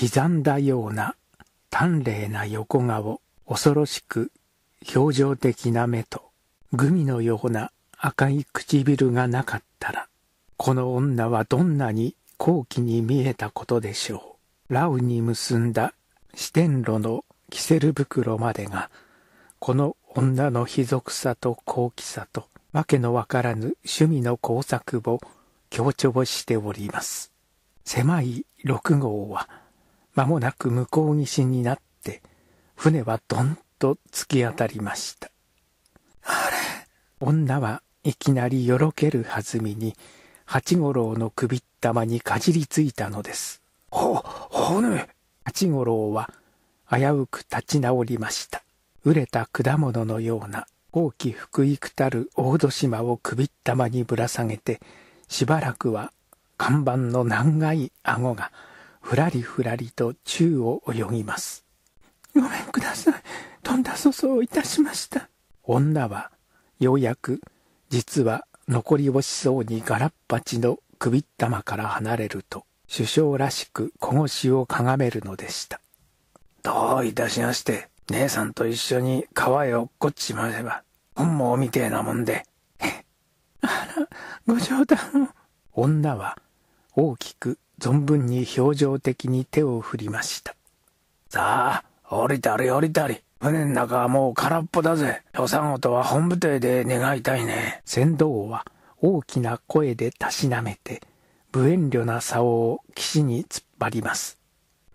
刻んだような丹麗な横顔恐ろしく表情的な目とグミのような赤い唇がなかったらこの女はどんなに高貴に見えたことでしょうラウに結んだ四天炉のキセル袋までがこの女の卑俗さと高貴さと訳のわからぬ趣味の工作を強調しております狭い六号は間もなく向こう岸になって船はどんと突き当たりましたあれ女はいきなりよろけるはずみに八五郎の首っ玉にかじりついたのですほ骨八五郎は危うく立ち直りました熟れた果物のような大き福幾たる大戸島を首っ玉にぶら下げてしばらくは看板の長い顎がふらりふらりと宙を泳ぎます。ごめんください。とんだ粗相をいたしました。女は、ようやく、実は残り惜しそうにガラッパチの首玉から離れると、首相らしく小腰をかがめるのでした。どういたしまして、姉さんと一緒に川へ落っこっちまえば、本望みてえなもんで。あら、ご冗談を。女は、大きく存分に表情的に手を振りました。さあ、降りたり降りたり。船の中はもう空っぽだぜ。予算とは本部邸で願いたいね。船頭は大きな声でたしなめて、無遠慮な竿を岸に突っ張ります。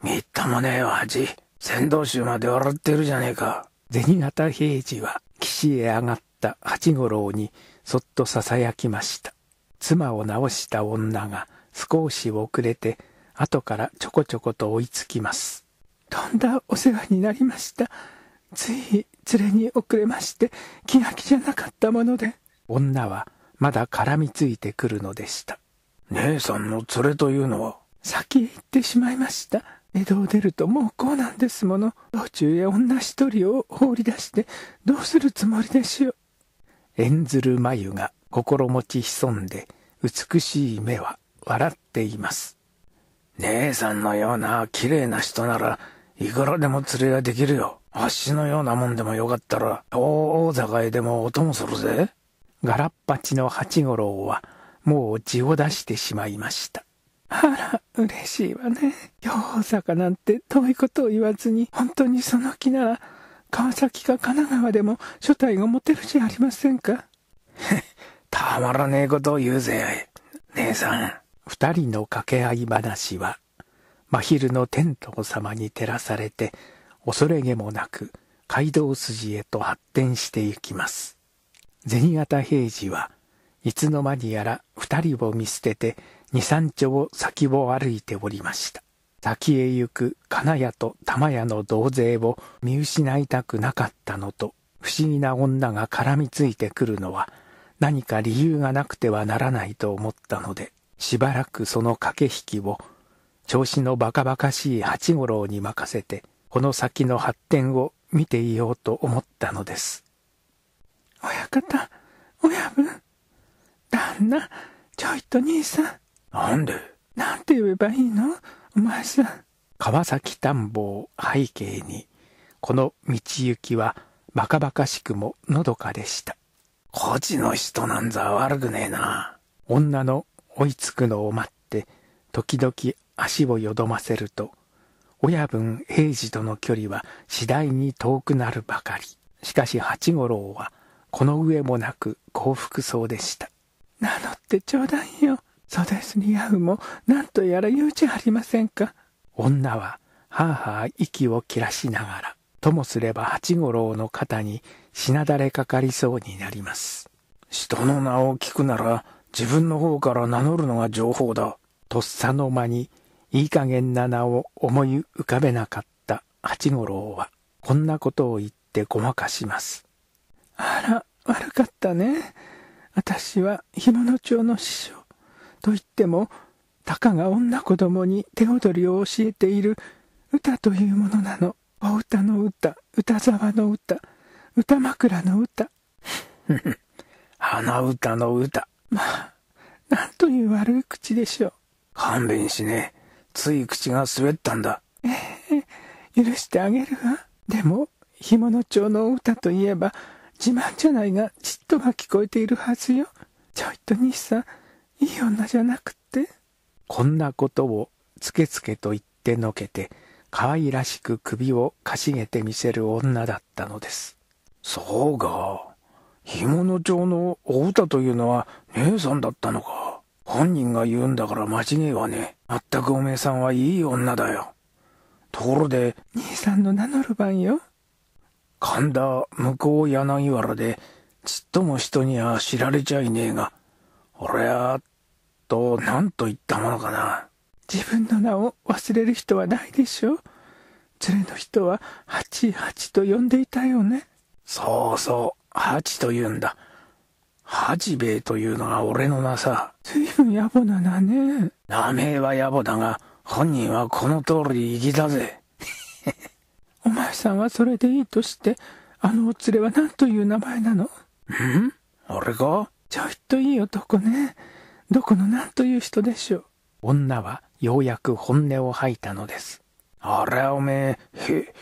みっともねえわ、恥。船頭衆まで笑ってるじゃねえか。銭形平次は岸へ上がった八五郎にそっと囁きました。妻を直した女が少し遅れて後からちょこちょこと追いつきますとんだお世話になりましたつい連れに遅れまして気が気じゃなかったもので女はまだ絡みついてくるのでした姉さんの連れというのは先へ行ってしまいました江戸を出るともうこうなんですもの道中へ女一人を放り出してどうするつもりでしょう縁ずる眉が心持ち潜んで美しい目は笑っています。姉さんのような綺麗な人なら、いくらでも釣りができるよ。足のようなもんでもよかったら、大坂へでもお供するぜ。ガラッパチの八五郎は、もう血を出してしまいました。あら、嬉しいわね。大坂なんて遠いことを言わずに、本当にその気なら、川崎か神奈川でも所帯が持てるじゃありませんか。たまらねえことを言うぜ。姉さん。二人の掛け合い話は真昼の天道様に照らされて恐れげもなく街道筋へと発展していきます銭形平次はいつの間にやら二人を見捨てて二三丁先を歩いておりました先へ行く金谷と玉屋の同勢を見失いたくなかったのと不思議な女が絡みついてくるのは何か理由がなくてはならないと思ったのでしばらくその駆け引きを調子のバカバカしい八五郎に任せてこの先の発展を見ていようと思ったのです親方親分旦那ちょいと兄さんなんでなんて言えばいいのお前さん川崎探訪背景にこの道行きはバカバカしくものどかでした。こちの人なんざ悪くねえな。女の追いつくのを待って時々足をよどませると親分平次との距離は次第に遠くなるばかりしかし八五郎はこの上もなく幸福そうでしたなのって冗談よ袖すに合うも何とやら誘致ありませんか女ははあはあ息を切らしながらともすれば八五郎の肩にしなだれかかりそうになります人の名を聞くなら自分の方から名乗るのが情報だ。とっさの間に、いい加減な名を思い浮かべなかった八五郎は、こんなことを言ってごまかします。あら、悪かったね。私は干物町の師匠。と言っても、たかが女子供に手踊りを教えている歌というものなの。お歌の歌、歌沢の歌、歌枕の歌。花 歌の歌。まあ、なんという悪口でしょう。勘弁しねえ。つい口が滑ったんだ。ええ許してあげるわ。でも、干物町の歌といえば、自慢じゃないが、ちっとは聞こえているはずよ。ちょいと西さん、いい女じゃなくって。こんなことを、つけつけと言ってのけて、可愛らしく首をかしげてみせる女だったのです。そうか。干物町のお歌というのは姉さんだったのか。本人が言うんだから間違いはね。まったくおめえさんはいい女だよ。ところで、兄さんの名乗る番よ。神田向こう柳原で、ちっとも人には知られちゃいねえが、俺は、と、何と言ったものかな。自分の名を忘れる人はないでしょ連れの人は、八八と呼んでいたよね。そうそう。ハチと言うんだ。八兵衛というのが俺の名さ。随分野暮な名ね。名前は野暮だが、本人はこの通り粋だぜ。お前さんはそれでいいとして、あのお連れは何という名前なのん俺かちょいといい男ね。どこの何という人でしょう。女はようやく本音を吐いたのです。あれはおめえ、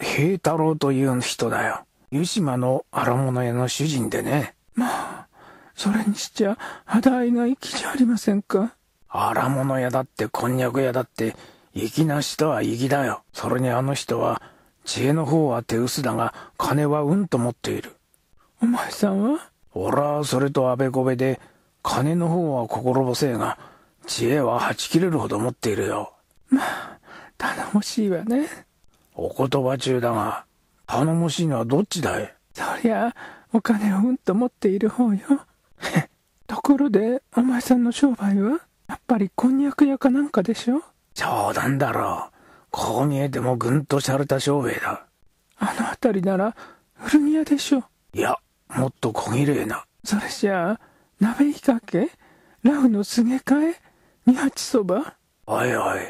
へ、平太郎という人だよ。湯島の荒物屋の主人でね。まあ、それにしちゃ、肌合いが粋じゃありませんか。荒物屋だって、こんにゃく屋だって、粋な人は粋だよ。それにあの人は、知恵の方は手薄だが、金はうんと持っている。お前さんは俺はそれとあべこべで、金の方は心細いが、知恵ははち切れるほど持っているよ。まあ、頼もしいわね。お言葉中だが、頼もしいのはどっちだいそりゃ、お金をうんと持っている方よ。ところで、お前さんの商売はやっぱりこんにゃく屋かなんかでしょ冗談だろこう見えてもぐんと洒れた商売だ。あの辺りなら、古宮屋でしょ。いや、もっと小綺麗な。それじゃあ、鍋ひかけラフのすげ替え二八そばおいおい、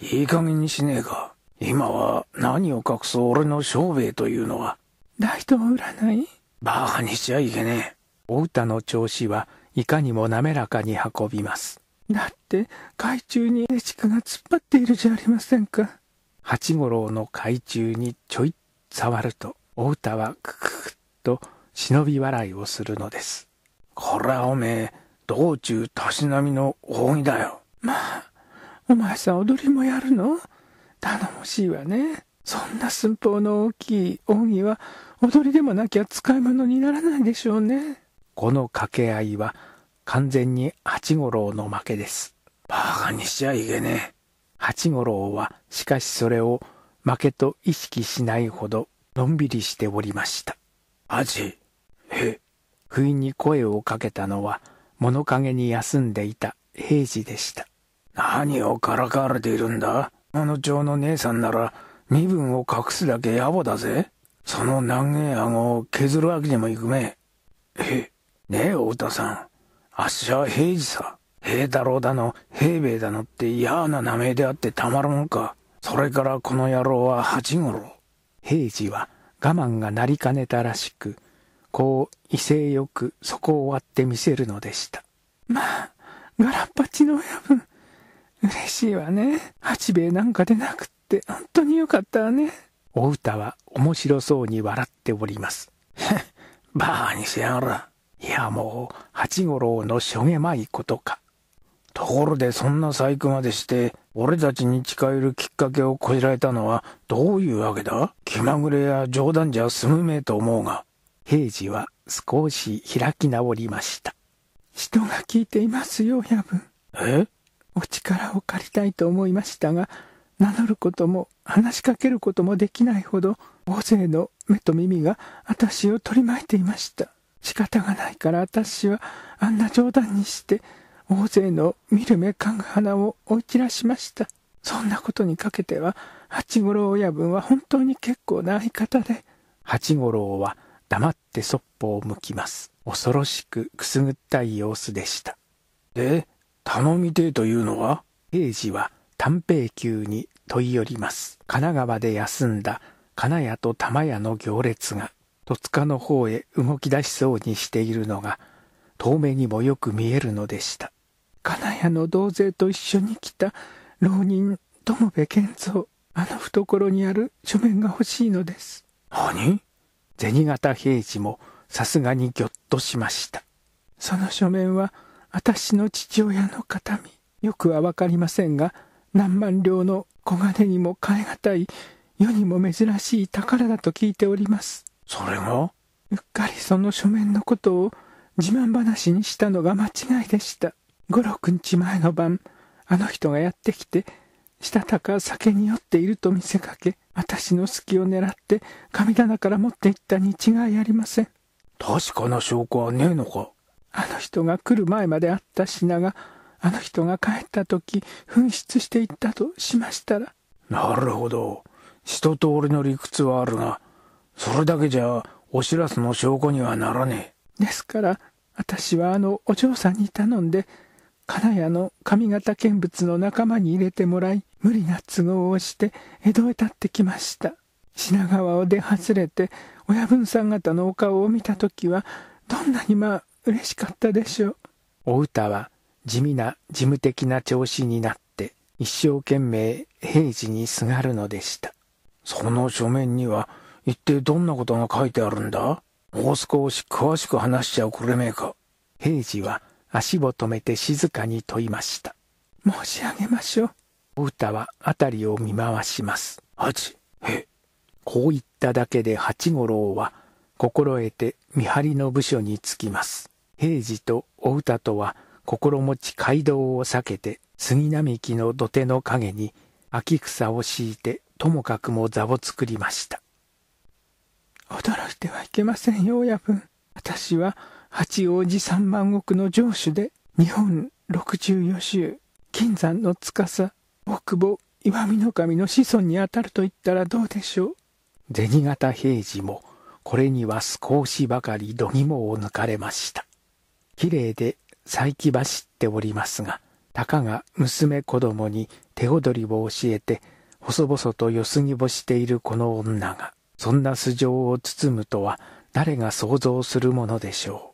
いい加減にしねえか。今は何を隠す俺の商兵衛というのは。大を占いバカにしちゃいけねえ。お歌の調子はいかにも滑らかに運びます。だって、海中にエチカが突っ張っているじゃありませんか。八五郎の海中にちょい触ると、お歌はクククッと忍び笑いをするのです。こらおめえ、道中たしなみの扇だよ。まあ、お前さん踊りもやるの頼もしいわね。そんな寸法の大きい恩義は踊りでもなきゃ使い物にならないでしょうね。この掛け合いは完全に八五郎の負けです。バカにしちゃいけねえ。八五郎はしかしそれを負けと意識しないほどのんびりしておりました。アジ、へ。不意に声をかけたのは物陰に休んでいた平次でした。何をからかわれているんだあの町の姉さんなら身分を隠すだけ野暮だぜ。その長え顎を削るわけにもいくめえ。え、ねえ、太田さん。あっしは平次さ。平太郎だの、平兵衛だのって嫌な名前であってたまるもんか。それからこの野郎は八五郎。平次は我慢がなりかねたらしく、こう威勢よくそこを割ってみせるのでした。まあ、ガラッパチの親分、嬉しいわね。八兵衛なんか出なくって本当によかったわね。お歌は面白そうに笑っております。バーにしやがら。いやもう、八五郎のしょげまいことか。ところでそんな細工までして、俺たちに近寄るきっかけをこじられたのはどういうわけだ気まぐれや冗談じゃ済むめえと思うが。平次は少し開き直りました。人が聞いていますよ、やぶ。えお力を借りたいと思いましたが名乗ることも話しかけることもできないほど大勢の目と耳が私を取り巻いていました仕方がないから私はあんな冗談にして大勢の見る目かぐ花を追い散らしましたそんなことにかけては八五郎親分は本当に結構な相方で八五郎は黙ってそっぽを向きます恐ろしくくすぐったい様子でしたで頼みてえというのは平次は短平級に問い寄ります。神奈川で休んだ金谷と玉屋の行列が戸塚の方へ動き出しそうにしているのが遠目にもよく見えるのでした。金谷の同勢と一緒に来た浪人友部健三あの懐にある書面が欲しいのです何銭形平次もさすがにぎょっとしましたその書面は私の父親の形見よくは分かりませんが何万両の小金にも代えがたい世にも珍しい宝だと聞いておりますそれがうっかりその書面のことを自慢話にしたのが間違いでした五六日前の晩あの人がやってきてしたたか酒に酔っていると見せかけ私の隙を狙って神棚から持っていったに違いありません確かな証拠はねえのかあの人が来る前まであった品があの人が帰った時紛失していったとしましたらなるほど一通りの理屈はあるがそれだけじゃお知らせの証拠にはならねえですから私はあのお嬢さんに頼んで金谷の上方見物の仲間に入れてもらい無理な都合をして江戸へ立ってきました品川を出外れて親分さん方のお顔を見た時はどんなにまあ嬉しかったでしょう。お歌は地味な事務的な調子になって一生懸命平時にすがるのでした。その書面には一体どんなことが書いてあるんだもう少し詳しく話しちゃくれめえか。平次は足を止めて静かに問いました。申し上げましょう。お歌は辺りを見回します。八、へ。こう言っただけで八五郎は心得て見張りの部署に着きます。平治とお歌とは心持ち街道を避けて杉並木の土手の陰に秋草を敷いてともかくも座を作りました。驚いてはいけませんよ、親分。私は八王子三万石の城主で日本六十余州金山の司大久保石見守の子孫にあたると言ったらどうでしょう銭形平次もこれには少しばかり度肝を抜かれました綺麗で再起走っておりますがたかが娘子供に手踊りを教えて細々とよすぎぼしているこの女がそんな素性を包むとは誰が想像するものでしょう